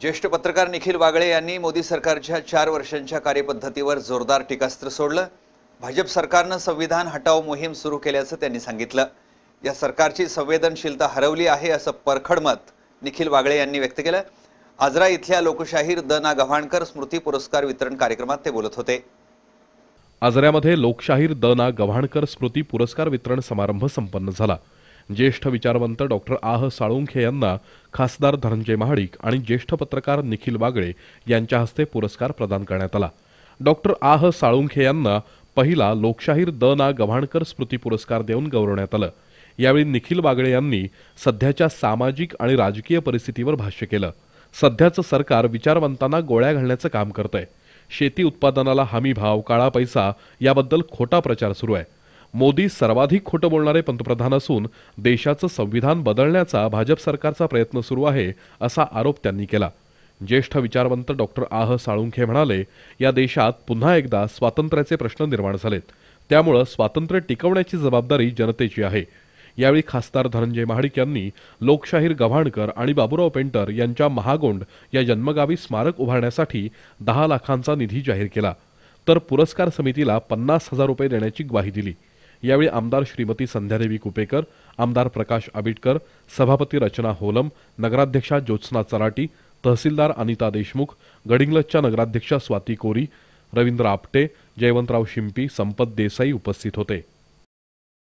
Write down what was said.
ज्येष्ठ पत्रकार निखिल वागळे यांनी मोदी सरकारच्या चार वर्षांच्या कार्यपद्धतीवर जोरदार टीकास्त्र सोडलं भाजप सरकारनं संविधान हटाव मोहीम सुरू केल्याचं त्यांनी सांगितलं या सरकारची संवेदनशीलता हरवली आहे असं परखड मत निखिल वागळे यांनी व्यक्त केलं आजरा इथल्या लोकशाहीर द ना गव्हाणकर स्मृती पुरस्कार वितरण कार्यक्रमात ते बोलत होते आजऱ्यामध्ये लोकशाहीर द ना गव्हाणकर स्मृती पुरस्कार वितरण समारंभ संपन्न झाला ज्येष्ठ विचारवंत डॉक्टर आह साळुंखे यांना खासदार धनंजय महाडिक आणि ज्येष्ठ पत्रकार निखिल बागळे यांच्या हस्ते पुरस्कार प्रदान करण्यात आला डॉक्टर आह साळुंखे यांना पहिला लोकशाहीर द ना गव्हाणकर स्मृती पुरस्कार देऊन गौरवण्यात आलं यावेळी निखिल बागळे यांनी सध्याच्या सामाजिक आणि राजकीय परिस्थितीवर भाष्य केलं सध्याचं सरकार विचारवंतांना गोळ्या घालण्याचं काम करतंय शेती उत्पादनाला हमी भाव काळा पैसा याबद्दल खोटा प्रचार सुरू आहे मोदी सर्वाधिक खोटं बोलणारे पंतप्रधान असून देशाचं संविधान बदलण्याचा भाजप सरकारचा प्रयत्न सुरू आहे असा आरोप त्यांनी केला ज्येष्ठ विचारवंत डॉक्टर आह साळुंखे म्हणाले या देशात पुन्हा एकदा स्वातंत्र्याचे प्रश्न निर्माण झालेत त्यामुळं स्वातंत्र्य टिकवण्याची जबाबदारी जनतेची आहे यावेळी खासदार धनंजय महाडिक यांनी लोकशाहीर गव्हाणकर आणि बाबुराव पेंटर यांच्या महागोंड या जन्मगावी स्मारक उभारण्यासाठी दहा लाखांचा निधी जाहीर केला तर पुरस्कार समितीला पन्नास हजार रुपये देण्याची ग्वाही दिली यावेळी आमदार श्रीमती संध्यादेवी कुपेकर आमदार प्रकाश आबिटकर सभापती रचना होलम नगराध्यक्षा ज्योत्स्ना चराटी तहसीलदार अनिता देशमुख गडिंगलजच्या नगराध्यक्षा स्वाती कोरी रवींद्र आपटे जयवंतराव शिंपी संपत देसाई उपस्थित होते